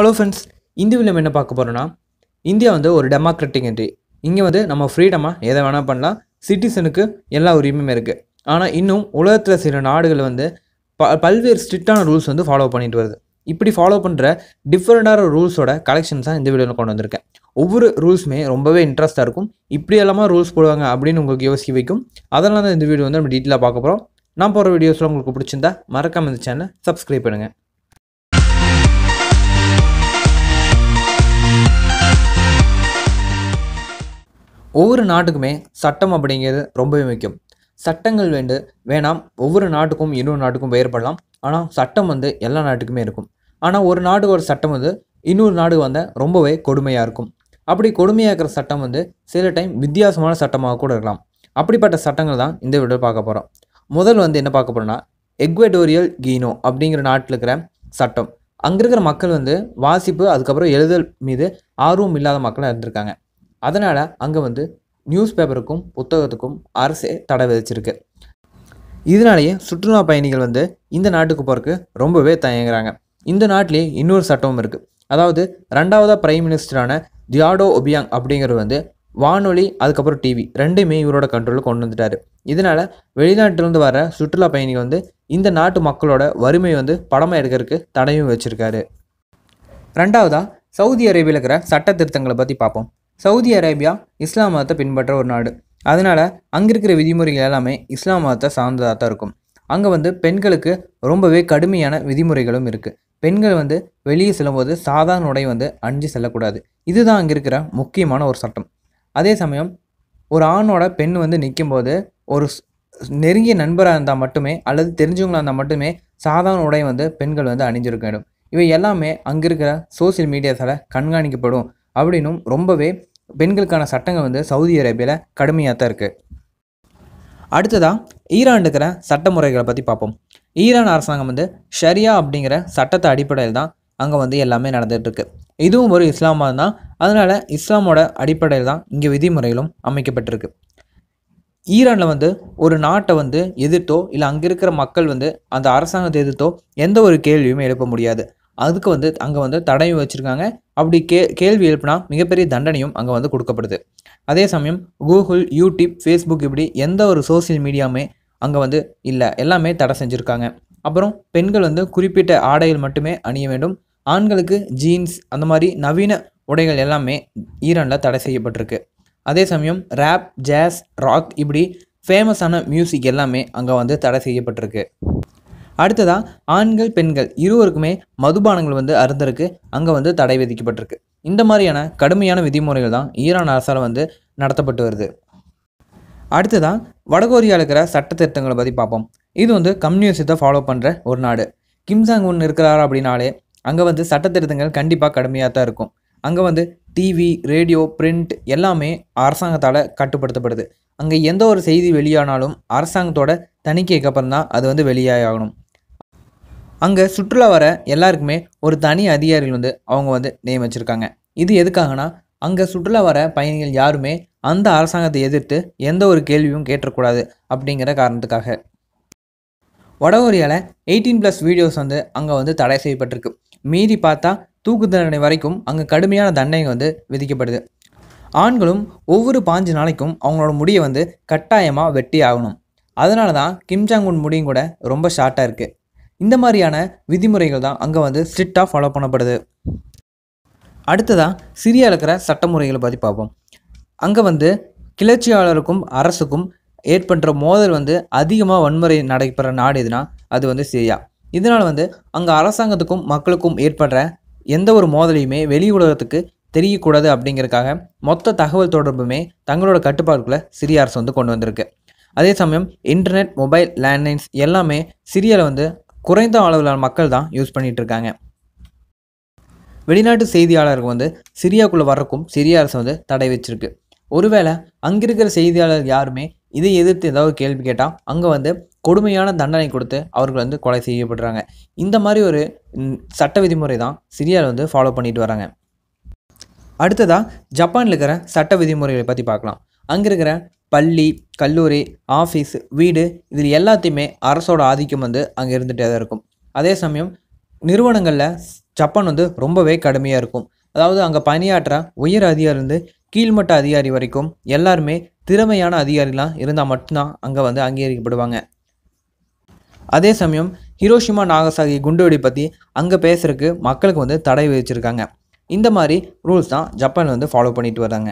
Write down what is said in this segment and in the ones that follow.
hello friends இந்த நம்ம என்ன பார்க்க போகிறோன்னா இந்தியா வந்து ஒரு டெமோக்ராட்டிக் கண்ட்ரி இங்கே வந்து நம்ம ஃப்ரீடமாக எதை வேணால் பண்ணலாம் சிட்டிசனுக்கு எல்லா உரிமையுமே இருக்குது ஆனால் இன்னும் உலகத்தில் சில நாடுகள் வந்து ப பல்வேறு ஸ்ட்ரிக்டான ரூல்ஸ் வந்து ஃபாலோ பண்ணிட்டு வருது இப்படி ஃபாலோ பண்ணுற டிஃப்ரெண்ட்டான ரூல்ஸோட கலெக்ஷன்ஸ் தான் இந்த வீடியோவில் கொண்டு வந்திருக்கேன் ஒவ்வொரு ரூல்ஸுமே ரொம்பவே இன்ட்ரெஸ்ட்டாக இருக்கும் இப்படி எல்லாமே ரூல்ஸ் போடுவாங்க அப்படின்னு உங்களுக்கு யோசிக்க வைக்கும் அதனால தான் இந்த வீடியோ வந்து நம்ம டீட்டெயிலாக பார்க்க போகிறோம் நான் போகிற வீடியோஸில் உங்களுக்கு பிடிச்சிருந்தா மறக்காமல் இந்த சேனலை சப்ஸ்கிரைப் பண்ணுங்கள் ஒவ்வொரு நாட்டுக்குமே சட்டம் அப்படிங்கிறது ரொம்பவே முக்கியம் சட்டங்கள் வேண்டு வேணாம் ஒவ்வொரு நாட்டுக்கும் இன்னொரு நாட்டுக்கும் வேறுபடலாம் ஆனால் சட்டம் வந்து எல்லா நாட்டுக்குமே இருக்கும் ஆனால் ஒரு நாட்டுக்கு ஒரு சட்டம் வந்து இன்னொரு நாடு வந்தால் ரொம்பவே கொடுமையாக இருக்கும் அப்படி கொடுமையாக இருக்கிற சட்டம் வந்து சில டைம் வித்தியாசமான சட்டமாக கூட இருக்கலாம் அப்படிப்பட்ட சட்டங்கள் தான் இந்த வீடியோ பார்க்க போகிறோம் முதல் வந்து என்ன பார்க்க போகிறோம்னா எக்வடோரியல் கீனோ அப்படிங்கிற நாட்டில் இருக்கிற சட்டம் அங்கே இருக்கிற மக்கள் வந்து வாசிப்பு அதுக்கப்புறம் எழுதல் மீது ஆர்வம் இல்லாத மக்களாக இருந்திருக்காங்க அதனால் அங்கே வந்து நியூஸ் பேப்பருக்கும் புத்தகத்துக்கும் அரசே தடை விதிச்சிருக்கு இதனாலேயே சுற்றுலா பயணிகள் வந்து இந்த நாட்டுக்கு போகிறக்கு ரொம்பவே தயங்குறாங்க இந்த நாட்டிலேயே இன்னொரு சட்டமும் இருக்குது அதாவது ரெண்டாவதாக பிரைம் மினிஸ்டரான தியாடோ ஒபியாங் அப்படிங்கிறது வந்து வானொலி அதுக்கப்புறம் டிவி ரெண்டுமே இவரோட கண்ட்ரோலில் கொண்டு வந்துட்டார் இதனால் வெளிநாட்டிலிருந்து வர சுற்றுலா பயணிகள் வந்து இந்த நாட்டு மக்களோட வறுமை வந்து படமாக எடுக்கிறதுக்கு தடையும் வச்சுருக்காரு ரெண்டாவதாக சவுதி அரேபியில் இருக்கிற சட்ட திருத்தங்களை பற்றி பார்ப்போம் சவுதி அரேபியா இஸ்லாம் மதத்தை பின்பற்ற ஒரு நாடு அதனால் அங்கே இருக்கிற விதிமுறைகள் எல்லாமே இஸ்லாம் மதத்தை சார்ந்ததாக தான் இருக்கும் அங்கே வந்து பெண்களுக்கு ரொம்பவே கடுமையான விதிமுறைகளும் இருக்குது பெண்கள் வந்து வெளியே செல்லும்போது சாதாரண உடை வந்து அணிஞ்சு செல்லக்கூடாது இதுதான் அங்கே இருக்கிற முக்கியமான ஒரு சட்டம் அதே சமயம் ஒரு ஆணோட பெண் வந்து நிற்கும்போது ஒரு நெருங்கிய நண்பராக இருந்தால் மட்டுமே அல்லது தெரிஞ்சவங்களாக இருந்தால் மட்டுமே சாதாரண உடை வந்து பெண்கள் வந்து அணிஞ்சிருக்க வேண்டும் இவை எல்லாமே அங்கே இருக்கிற சோசியல் மீடியாஸால் கண்காணிக்கப்படும் அப்படின்னும் ரொம்பவே பெண்களுக்கான சட்டங்கள் வந்து சவுதி அரேபியாவில் கடுமையாக தான் இருக்குது அடுத்ததாக ஈரான் இருக்கிற சட்டமுறைகளை பற்றி பார்ப்போம் ஈரான் அரசாங்கம் வந்து ஷரியா அப்படிங்கிற சட்டத்தை அடிப்படையில் தான் அங்கே வந்து எல்லாமே நடந்துகிட்ருக்கு இதுவும் ஒரு இஸ்லாமாக தான் அதனால் இஸ்லாமோட அடிப்படையில் தான் இங்கே விதிமுறைகளும் அமைக்கப்பட்டிருக்கு ஈரானில் வந்து ஒரு நாட்டை வந்து எதிர்த்தோ இல்லை அங்கே இருக்கிற மக்கள் வந்து அந்த அரசாங்கத்தை எதிர்த்தோ எந்த ஒரு கேள்வியுமே எழுப்ப முடியாது அதுக்கு வந்து அங்கே வந்து தடையும் வச்சுருக்காங்க அப்படி கே கேள்வி எழுப்பினா மிகப்பெரிய தண்டனையும் அங்கே வந்து கொடுக்கப்படுது அதே சமயம் கூகுள் யூடியூப் ஃபேஸ்புக் இப்படி எந்த ஒரு சோசியல் மீடியாவுமே அங்கே வந்து இல்லை எல்லாமே தடை செஞ்சுருக்காங்க அப்புறம் பெண்கள் வந்து குறிப்பிட்ட ஆடைகள் மட்டுமே அணிய வேண்டும் ஆண்களுக்கு ஜீன்ஸ் அந்த மாதிரி நவீன உடைகள் எல்லாமே ஈரானில் தடை செய்யப்பட்டிருக்கு அதே சமயம் ரேப் ஜாஸ் ராக் இப்படி ஃபேமஸான மியூசிக் எல்லாமே அங்கே வந்து தடை செய்யப்பட்டிருக்கு அடுத்ததாக ஆண்கள் பெண்கள் இருவருக்குமே மதுபானங்கள் வந்து அருந்திருக்கு அங்கே வந்து தடை விதிக்கப்பட்டிருக்கு இந்த மாதிரியான கடுமையான விதிமுறைகள் தான் ஈரான் அரசால் வந்து நடத்தப்பட்டு வருது அடுத்ததான் வடகொரியாவில் இருக்கிற சட்ட திருத்தங்களை பற்றி பார்ப்போம் இது வந்து கம்யூனிஸ்டை ஃபாலோ பண்ணுற ஒரு நாடு கிம்சாங் ஒன்று இருக்கிறாரா அப்படின்னாலே அங்கே வந்து சட்ட திருத்தங்கள் கண்டிப்பாக கடுமையாக தான் இருக்கும் அங்கே வந்து டிவி ரேடியோ பிரிண்ட் எல்லாமே அரசாங்கத்தால் கட்டுப்படுத்தப்படுது அங்கே எந்த ஒரு செய்தி வெளியானாலும் அரசாங்கத்தோட தணிக்கைக்கு அப்புறம் தான் அது வந்து வெளியாகணும் அங்கே சுற்றுலா வர எல்லாருக்குமே ஒரு தனி அதிகாரிகள் வந்து அவங்க வந்து நியமிச்சிருக்காங்க இது எதுக்காகனா அங்கே சுற்றுலா வர பயணிகள் யாருமே அந்த அரசாங்கத்தை எதிர்த்து எந்த ஒரு கேள்வியும் கேட்டக்கூடாது அப்படிங்கிற காரணத்துக்காக வடகொரியாவில் எயிட்டீன் ப்ளஸ் வீடியோஸ் வந்து அங்கே வந்து தடை செய்யப்பட்டிருக்கு மீறி பார்த்தா தூக்கு தண்டனை வரைக்கும் அங்கே கடுமையான தண்டனை வந்து விதிக்கப்படுது ஆண்களும் ஒவ்வொரு பாஞ்சு நாளைக்கும் அவங்களோட முடியை வந்து கட்டாயமாக வெட்டி ஆகணும் அதனால தான் கிம்ஜாங்குன் முடியும் கூட ரொம்ப ஷார்ட்டாக இருக்குது இந்த மாதிரியான விதிமுறைகள் தான் அங்கே வந்து ஸ்ட்ரிக்டாக ஃபாலோ பண்ணப்படுது அடுத்ததாக சிரியா இருக்கிற சட்டமுறைகளை பற்றி பார்ப்போம் அங்கே வந்து கிளர்ச்சியாளருக்கும் அரசுக்கும் ஏற்படுற மோதல் வந்து அதிகமாக வன்முறை நடைபெற நாடு எதுனா அது வந்து சிரியா இதனால் வந்து அங்கே அரசாங்கத்துக்கும் மக்களுக்கும் ஏற்படுற எந்த ஒரு மோதலையுமே வெளி உலகத்துக்கு தெரியக்கூடாது அப்படிங்கிறதுக்காக மொத்த தகவல் தொடர்புமே தங்களோட கட்டுப்பாடுக்குள்ளே சிரிய அரசு வந்து கொண்டு வந்திருக்கு அதே சமயம் இன்டர்நெட் மொபைல் லேண்ட்லைன்ஸ் எல்லாமே சிரியாவில் வந்து குறைந்த அளவிலான மக்கள் தான் யூஸ் பண்ணிகிட்டு இருக்காங்க வெளிநாட்டு செய்தியாளருக்கு வந்து சிரியாக்குள்ளே வரக்கும் சிரிய அரசு வந்து தடை வச்சிருக்கு ஒருவேளை அங்கே இருக்கிற செய்தியாளர் யாருமே இதை எதிர்த்து ஏதாவது கேள்வி கேட்டால் அங்கே வந்து கொடுமையான தண்டனை கொடுத்து அவர்கள் வந்து கொலை செய்யப்படுறாங்க இந்த மாதிரி ஒரு சட்ட விதிமுறை தான் சிரியாவில் வந்து ஃபாலோ பண்ணிட்டு வராங்க அடுத்ததாக ஜப்பானில் இருக்கிற சட்ட விதிமுறைகளை பற்றி பார்க்கலாம் அங்கே இருக்கிற பள்ளி கல்லூரி ஆஃபீஸ் வீடு இதில் எல்லாத்தையுமே அரசோட ஆதிக்கம் வந்து அங்கே இருந்துகிட்டே தான் இருக்கும் அதே சமயம் நிறுவனங்களில் ஜப்பான் வந்து ரொம்பவே கடுமையாக இருக்கும் அதாவது அங்கே பணியாற்ற உயர் வந்து கீழ்மட்ட அதிகாரி வரைக்கும் எல்லாருமே திறமையான அதிகாரிலாம் இருந்தால் மட்டும்தான் அங்கே வந்து அங்கீகரிக்கப்படுவாங்க அதே சமயம் ஹிரோஷிமா நாகசாகி குண்டுவெடி பற்றி அங்கே பேசுகிறதுக்கு மக்களுக்கு வந்து தடை விதிச்சிருக்காங்க இந்த மாதிரி ரூல்ஸ் தான் ஜப்பான் வந்து ஃபாலோ பண்ணிட்டு வராங்க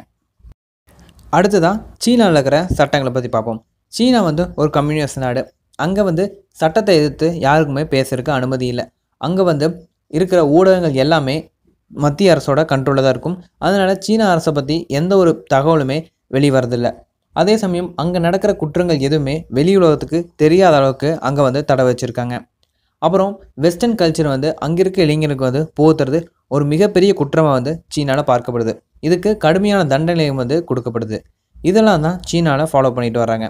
அடுத்ததான் சீனாவில் இருக்கிற சட்டங்களை பற்றி பார்ப்போம் சீனா வந்து ஒரு கம்யூனிஸ்ட் நாடு அங்கே வந்து சட்டத்தை எதிர்த்து யாருக்குமே பேசுறதுக்கு அனுமதி இல்லை அங்கே வந்து இருக்கிற ஊடகங்கள் எல்லாமே மத்திய அரசோட கண்ட்ரோலில் தான் இருக்கும் அதனால் சீனா அரசை பற்றி எந்த ஒரு தகவலுமே வெளிவரதில்லை அதே சமயம் அங்கே நடக்கிற குற்றங்கள் எதுவுமே வெளி உலகத்துக்கு தெரியாத அளவுக்கு அங்கே வந்து தடை வச்சுருக்காங்க அப்புறம் வெஸ்டர்ன் கல்ச்சர் வந்து அங்கே இருக்க இளைஞருக்கு வந்து போத்துறது ஒரு மிகப்பெரிய குற்றமாக வந்து சீனாவில் பார்க்கப்படுது இதுக்கு கடுமையான தண்டனையும் வந்து கொடுக்கப்படுது இதெல்லாம் தான் சீனாவில் ஃபாலோ பண்ணிட்டு வராங்க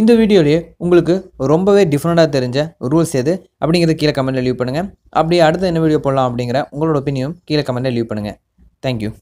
இந்த வீடியோலேயே உங்களுக்கு ரொம்பவே டிஃப்ரெண்ட்டாக தெரிஞ்ச ரூல்ஸ் எது அப்படிங்கிறத கீழே கமெண்ட்டில் லீவ் பண்ணுங்கள் அப்படியே அடுத்த என்ன வீடியோ போடலாம் அப்படிங்கிற உங்களோட ஒப்பீனியும் கீழே கமெண்ட்டில் லீவ் பண்ணுங்கள் தேங்க்யூ